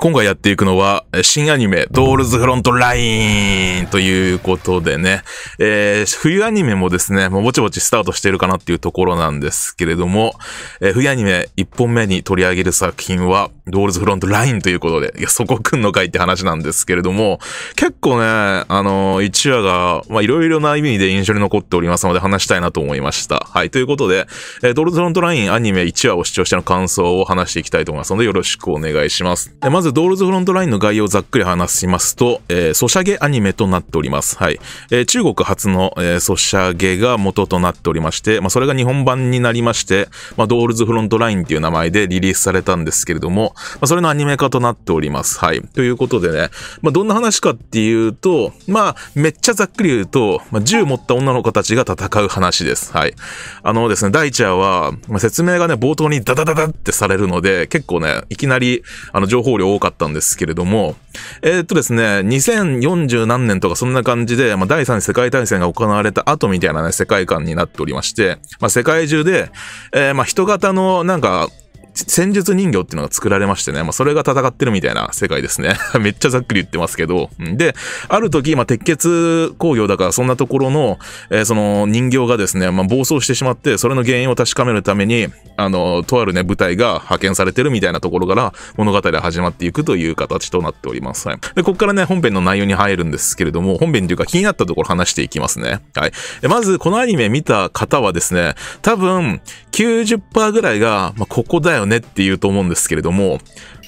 今回やっていくのは、新アニメ、ドールズフロントラインということでね、えー、冬アニメもですね、もうぼちぼちスタートしてるかなっていうところなんですけれども、えー、冬アニメ1本目に取り上げる作品は、ドールズフロントラインということで、いや、そこくんのかいって話なんですけれども、結構ね、あの、一話が、ま、いろいろな意味で印象に残っておりますので話したいなと思いました。はい、ということで、えー、ドールズフロントラインアニメ1話を視聴しての感想を話していきたいと思いますので、よろしくお願いします。でまず、ドールズフロントラインの概要をざっくり話しますと、えー、ソシャゲアニメとなっております。はい。えー、中国初の、えー、ソシャゲが元となっておりまして、まあ、それが日本版になりまして、まあ、ドールズフロントラインっていう名前でリリースされたんですけれども、まそれのアニメ化となっております。はい。ということでね、まあ、どんな話かっていうと、まあ、めっちゃざっくり言うと、まあ、銃持った女の子たちが戦う話です。はい。あのですね、第1話は、まあ、説明がね、冒頭にダダダダってされるので、結構ね、いきなり、あの、情報量多かったんですけれども、えー、っとですね、2040何年とかそんな感じで、まあ、第三次世界大戦が行われた後みたいなね、世界観になっておりまして、まあ、世界中で、えー、まあ、人型のなんか、戦術人形っていうのが作られましてね、まあ、それが戦ってるみたいな世界ですね。めっちゃざっくり言ってますけど。で、ある時、まあ、鉄血工業だから、そんなところの、えー、その人形がですね、まあ、暴走してしまって、それの原因を確かめるために、あの、とあるね、部隊が派遣されてるみたいなところから物語が始まっていくという形となっております。はい、で、ここからね、本編の内容に入るんですけれども、本編というか気になったところ話していきますね。はい。まず、このアニメ見た方はですね、多分、90%ぐらいが、まあ、ここだよねって言うと思うんですけれども、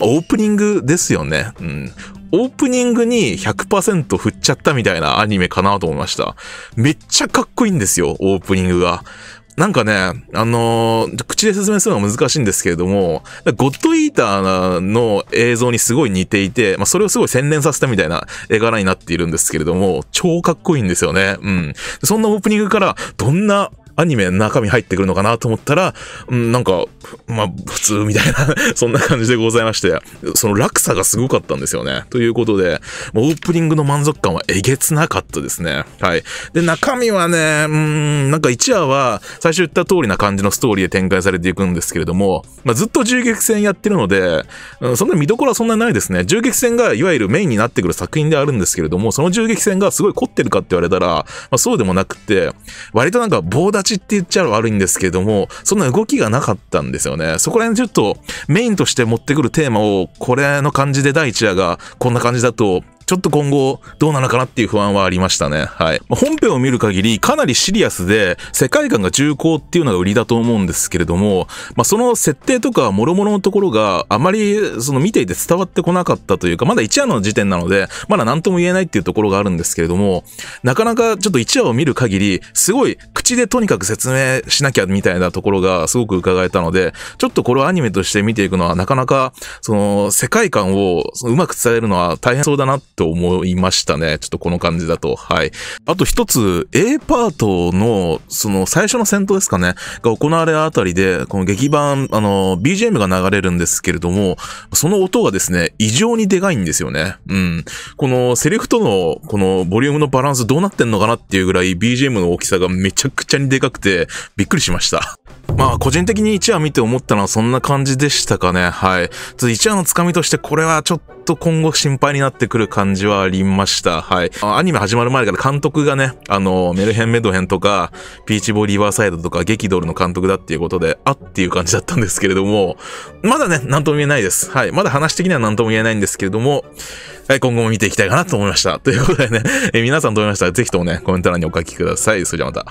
オープニングですよね。うん。オープニングに100%振っちゃったみたいなアニメかなと思いました。めっちゃかっこいいんですよ、オープニングが。なんかね、あのー、口で説明するのは難しいんですけれども、ゴッドイーターの映像にすごい似ていて、まあ、それをすごい洗練させたみたいな絵柄になっているんですけれども、超かっこいいんですよね。うん。そんなオープニングから、どんなアニメの中身入ってくるのかなと思ったら、うん、なんか、まあ、普通みたいな そんな感じでございまして、その落差がすごかったんですよね。ということで、もうオープニングの満足感はえげつなかったですね。はい。で、中身はね、うん、なんか1話は、最初言った通りな感じのストーリーで展開されていくんですけれども、まあ、ずっと銃撃戦やってるので、うん、そんな見どころはそんなにないですね。銃撃戦がいわゆるメインになってくる作品であるんですけれども、その銃撃戦がすごい凝ってるかって言われたら、まあ、そうでもなくて、割となんか棒立ちって言っちゃ悪いんですけども、そんな動きがなかったんですよね。そこら辺ちょっとメインとして持ってくるテーマを、これの感じで第1話がこんな感じだとちょっと今後どうなのかなっていう不安はありましたね。はい。本編を見る限りかなりシリアスで世界観が重厚っていうのが売りだと思うんですけれども、まあ、その設定とか諸々のところがあまりその見ていて伝わってこなかったというか、まだ1話の時点なので、まだ何とも言えないっていうところがあるんですけれども、なかなかちょっと1話を見る限り、すごい口でとにかく説明しなきゃみたいなところがすごく伺えたので、ちょっとこれをアニメとして見ていくのはなかなか、その世界観をうまく伝えるのは大変そうだなってと思いましたね。ちょっとこの感じだと。はい。あと一つ、A パートの、その最初の戦闘ですかね、が行われるあたりで、この劇版、あの、BGM が流れるんですけれども、その音がですね、異常にでかいんですよね。うん。このセリフとの、このボリュームのバランスどうなってんのかなっていうぐらい BGM の大きさがめちゃくちゃにでかくて、びっくりしました。まあ、個人的に1話見て思ったのはそんな感じでしたかね。はい。1話のつかみとして、これはちょっと今後心配になってくる感じはありました。はい。アニメ始まる前から監督がね、あの、メルヘンメドヘンとか、ピーチボーリバーサイドとか、激ドルの監督だっていうことで、あっていう感じだったんですけれども、まだね、なんとも言えないです。はい。まだ話的にはなんとも言えないんですけれども、はい、今後も見ていきたいかなと思いました。ということでね、え皆さんどう思いましたら、ぜひともね、コメント欄にお書きください。それじゃまた。